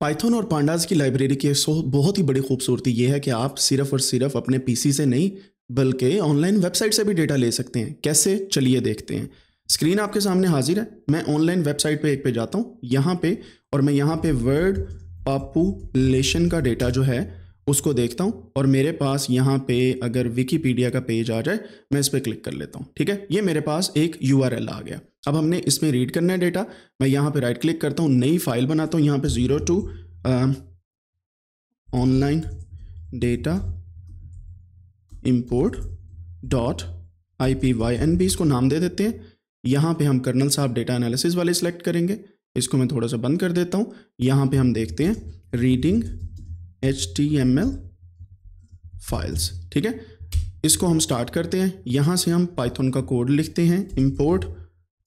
Python और pandas की library की बहुत ही बड़ी खूबसूरती ये है कि आप सिर्फ और सिर्फ अपने पीसी से नहीं बल्कि ऑनलाइन वेबसाइट से भी डेटा ले सकते हैं कैसे चलिए देखते हैं स्क्रीन आपके सामने हाजिर है मैं ऑनलाइन वेबसाइट पे एक पे जाता हूँ यहाँ पे और मैं यहाँ पे वर्ड पापुलेशन का डेटा जो है उसको देखता हूँ और मेरे पास यहाँ पे अगर विकीपीडिया का पेज आ जाए मैं इस पर क्लिक कर लेता हूँ ठीक है ये मेरे पास एक यू आ गया अब हमने इसमें रीड करना है डेटा मैं यहाँ पे राइट क्लिक करता हूँ नई फाइल बनाता हूँ यहाँ पे zero two online data import dot I P Y N भी इसको नाम दे देते हैं यहाँ पे हम कर्नल साहब डेटा एनालिसिस वाले सिलेक्ट करेंगे इसको मैं थोड़ा सा बंद कर देता हूँ यहाँ पे हम देखते हैं reading H T M L files ठीक है इसको हम स्टार्ट करते हैं यहाँ से हम पाइथन का कोड लिखते हैं import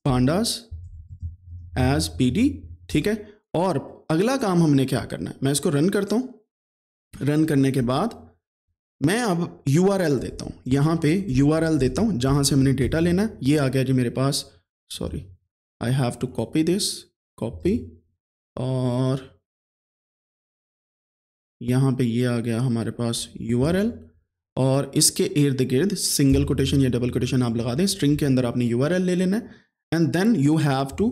pandas as P D ठीक है और अगला काम हमने क्या करना है मैं इसको रन करता हूँ रन करने के बाद मैं अब यू आर एल देता हूँ यहाँ पे यू आर एल देता हूँ जहाँ से हमने डेटा लेना है ये आ गया जी मेरे पास sorry I have to copy this copy और यहाँ पे ये आ गया हमारे पास यू और इसके इर्द गिर्द सिंगल कोटेशन या डबल कोटेशन आप लगा दें स्ट्रिंग के अंदर आपने यू ले लेना है and then you have to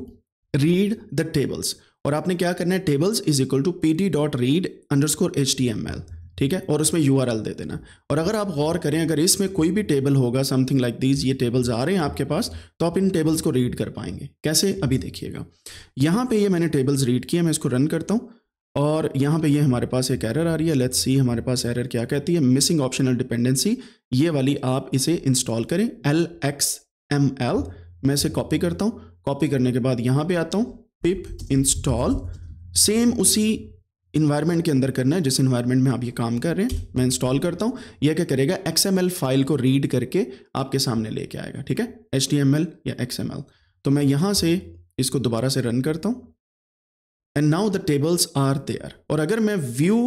read the tables और आपने क्या करना है tables is equal to P T dot read underscore H T M L ठीक है और उसमें यू दे देना और अगर आप गौर करें अगर इसमें कोई भी टेबल होगा समथिंग लाइक दीज ये टेबल्स आ रहे हैं आपके पास तो आप इन टेबल्स को रीड कर पाएंगे कैसे अभी देखिएगा यहाँ पे ये मैंने टेबल्स रीड किया मैं इसको रन करता हूँ और यहाँ पे ये हमारे पास एक एरर आ रही है लेट्स सी हमारे पास एरर क्या कहती है मिसिंग ऑप्शनल डिपेंडेंसी ये वाली आप इसे इंस्टॉल करें एल एक्स एम एल मैं इसे कॉपी करता हूँ कॉपी करने के बाद यहाँ पे आता हूँ पिप इंस्टॉल सेम उसी इन्वायरमेंट के अंदर करना है जिस इन्वायरमेंट में आप ये काम कर रहे हैं मैं इंस्टॉल करता हूँ यह क्या करेगा एक्स फाइल को रीड करके आपके सामने लेके आएगा ठीक है एच या एक्स तो मैं यहाँ से इसको दोबारा से रन करता हूँ and now the tables are there और अगर मैं व्यू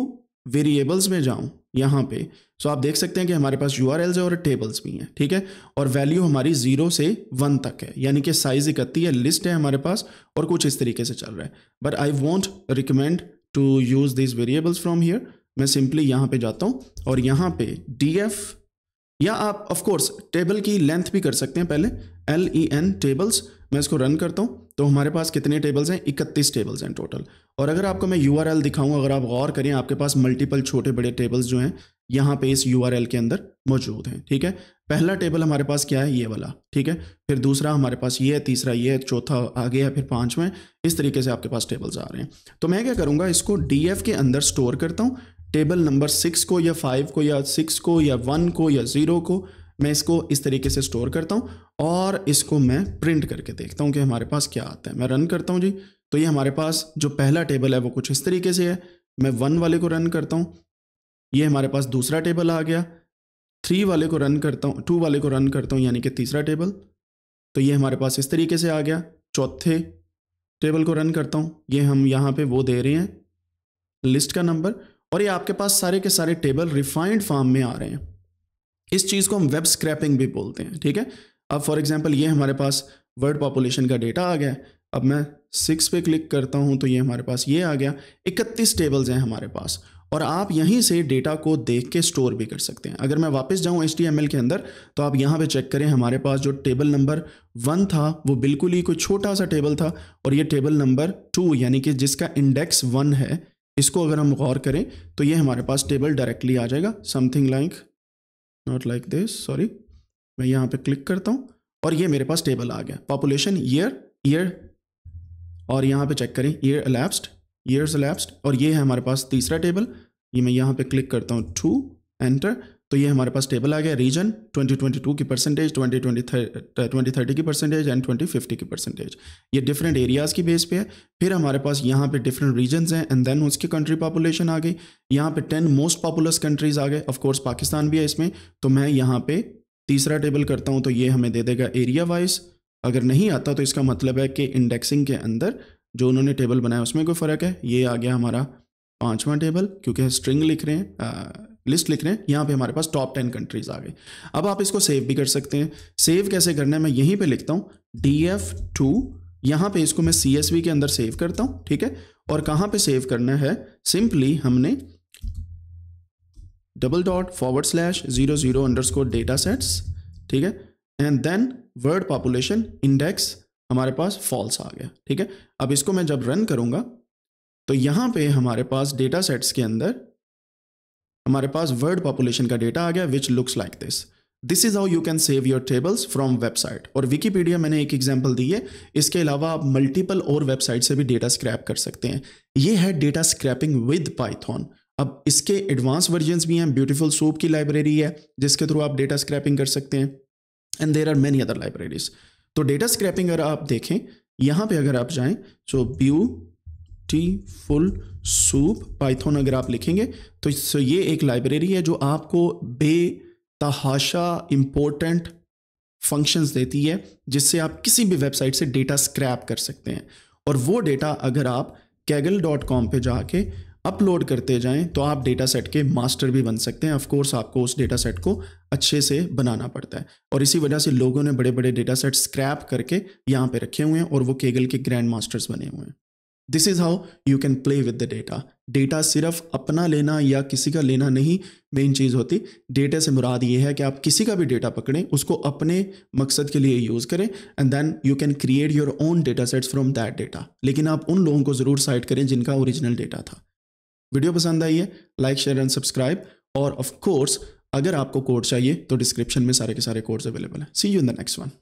वेरिएबल्स में जाऊं यहां पे सो तो आप देख सकते हैं कि हमारे पास यू आर है और टेबल्स भी हैं ठीक है और वैल्यू हमारी जीरो से वन तक है यानी कि साइज इकती है लिस्ट है हमारे पास और कुछ इस तरीके से चल रहा है but I won't recommend to use this variables from here मैं सिंपली यहां पे जाता हूँ और यहां पे डी एफ या आप ऑफकोर्स टेबल की लेंथ भी कर सकते हैं पहले एल ई एन टेबल्स मैं इसको रन करता हूँ तो हमारे पास कितने टेबल्स हैं इकतीस टेबल्स हैं टोटल और अगर आपको मैं यू आर दिखाऊँ अगर आप गौर करें आपके पास मल्टीपल छोटे बड़े टेबल्स जो हैं यहाँ पे इस यू के अंदर मौजूद हैं ठीक है पहला टेबल हमारे पास क्या है ये वाला ठीक है फिर दूसरा हमारे पास ये है तीसरा ये है चौथा आगे है फिर पाँचवें इस तरीके से आपके पास टेबल्स आ रहे हैं तो मैं क्या करूँगा इसको डी के अंदर स्टोर करता हूँ टेबल नंबर सिक्स को या फाइव को या सिक्स को या वन को या ज़ीरो को मैं इसको इस तरीके से स्टोर करता हूँ और इसको मैं प्रिंट करके देखता हूँ कि हमारे पास क्या आता है मैं रन करता हूँ जी तो ये हमारे पास जो पहला टेबल है वो कुछ इस तरीके से है मैं वन वाले को रन करता हूँ ये हमारे पास दूसरा टेबल आ गया थ्री वाले को रन करता हूँ टू वाले को रन करता हूँ यानी कि तीसरा टेबल तो ये हमारे पास इस तरीके से आ गया चौथे टेबल को रन करता हूँ ये हम यहाँ पे वो दे रहे हैं लिस्ट का नंबर और ये आपके पास सारे के सारे टेबल रिफाइंड फॉर्म में आ रहे हैं इस चीज़ को हम वेब स्क्रैपिंग भी बोलते हैं ठीक है अब फॉर एग्जांपल ये हमारे पास वर्ड पॉपुलेशन का डेटा आ गया अब मैं सिक्स पे क्लिक करता हूँ तो ये हमारे पास ये आ गया इकतीस टेबल्स हैं हमारे पास और आप यहीं से डेटा को देख के स्टोर भी कर सकते हैं अगर मैं वापस जाऊं एच के अंदर तो आप यहाँ पे चेक करें हमारे पास जो टेबल नंबर वन था वो बिल्कुल ही कोई छोटा सा टेबल था और ये टेबल नंबर टू यानी कि जिसका इंडेक्स वन है इसको अगर हम गौर करें तो ये हमारे पास टेबल डायरेक्टली आ जाएगा something like not like this sorry मैं यहाँ पे क्लिक करता हूँ और ये मेरे पास टेबल आ गया पॉपुलेशन ईयर ईयर और यहाँ पे चेक करें ईयर एलैप्स्ड ईयर्स एलैप्स्ड और ये है हमारे पास तीसरा टेबल ये मैं यहाँ पे क्लिक करता हूँ टू एंटर तो ये हमारे पास टेबल आ गया रीजन 2022 की परसेंटेज 2020 2030 की परसेंटेज एंड 2050 की परसेंटेज ये डिफरेंट एरियाज़ की बेस पे है फिर हमारे पास यहाँ पे डिफरेंट रीजन हैं एंड देन उसकी कंट्री पॉपुलेशन आ गई यहाँ पे 10 मोस्ट पॉपुलस कंट्रीज़ आ गए ऑफकोर्स पाकिस्तान भी है इसमें तो मैं यहाँ पे तीसरा टेबल करता हूँ तो ये हमें दे देगा एरिया वाइज अगर नहीं आता तो इसका मतलब है कि इंडेक्सिंग के अंदर जो उन्होंने टेबल बनाया उसमें कोई फ़र्क है ये आ गया हमारा पाँचवा टेबल क्योंकि स्ट्रिंग लिख रहे हैं लिस्ट लिख रहे हैं यहाँ पे हमारे पास टॉप टेन कंट्रीज आ गई अब आप इसको सेव भी कर सकते हैं सेव कैसे करना है मैं यहीं पे लिखता हूँ डी एफ टू यहाँ पर इसको मैं सी एस वी के अंदर सेव करता हूँ ठीक है और कहाँ पे सेव करना है सिंपली हमने double dot forward slash zero zero underscore data sets ठीक है and then world population index हमारे पास फॉल्स आ गया ठीक है अब इसको मैं जब रन करूँगा तो यहाँ पे हमारे पास डेटा सेट्स के अंदर हमारे पास वर्ल्ड पॉपुलेशन का डेटा आ गया which looks like this this is how you can save your tables from website और विकीपीडिया मैंने एक एग्जाम्पल दी है इसके अलावा आप मल्टीपल और वेबसाइट से भी डेटा स्क्रैप कर सकते हैं ये है डेटा स्क्रैपिंग विद पाइथॉन अब इसके एडवांस वर्जन भी हैं ब्यूटिफुल सूप की लाइब्रेरी है जिसके थ्रू आप डेटा स्क्रैपिंग कर सकते हैं and there are many other libraries तो डेटा स्क्रैपिंग अगर आप देखें यहाँ पे अगर आप जाएं so beautiful soup Python अगर आप लिखेंगे तो ये एक लाइब्रेरी है जो आपको बेतहाशा इम्पोर्टेंट फंक्शंस देती है जिससे आप किसी भी वेबसाइट से डेटा स्क्रैप कर सकते हैं और वो डेटा अगर आप कैगल डॉट कॉम पर जाके अपलोड करते जाएं तो आप डेटा सेट के मास्टर भी बन सकते हैं ऑफ कोर्स आपको उस डेटा सेट को अच्छे से बनाना पड़ता है और इसी वजह से लोगों ने बड़े बड़े डेटा सेट स्क्रैप करके यहाँ पे रखे हुए हैं और वो केगल के ग्रैंड मास्टर्स बने हुए हैं this is how you can play with the data data सिर्फ अपना लेना या किसी का लेना नहीं मेन चीज़ होती डेटा से मुराद ये है कि आप किसी का भी डेटा पकड़ें उसको अपने मकसद के लिए यूज़ करें and then you can create your own data sets from that data लेकिन आप उन लोगों को ज़रूर साइड करें जिनका ओरिजिनल डेटा था वीडियो पसंद आई है लाइक शेयर एंड सब्सक्राइब और ऑफ कोर्स अगर आपको कोड चाहिए तो डिस्क्रिप्शन में सारे के सारे कोर्स अवेलेबल हैं see you in the next one